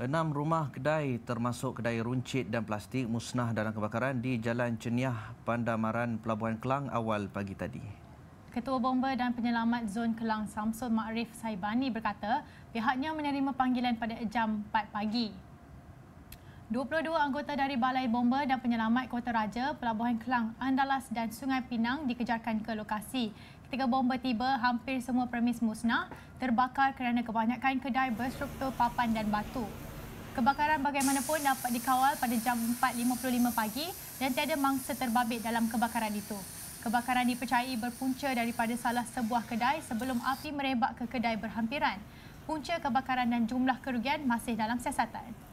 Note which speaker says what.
Speaker 1: Enam rumah kedai termasuk kedai runcit dan plastik musnah dalam kebakaran di Jalan Ceniah, Pandamaran, Pelabuhan Kelang awal pagi tadi.
Speaker 2: Ketua Bomba dan Penyelamat Zon Kelang Samsung Ma'rif Saibani berkata pihaknya menerima panggilan pada jam 4 pagi. 22 anggota dari Balai Bomber dan Penyelamat Kota Raja, Pelabuhan Kelang, Andalas dan Sungai Pinang dikejarkan ke lokasi. Ketika bomba tiba, hampir semua premis musnah terbakar kerana kebanyakan kedai berstruktur papan dan batu. Kebakaran bagaimanapun dapat dikawal pada jam 4.55 pagi dan tiada mangsa terbabit dalam kebakaran itu. Kebakaran dipercayai berpunca daripada salah sebuah kedai sebelum api merebak ke kedai berhampiran. Punca kebakaran dan jumlah kerugian masih dalam siasatan.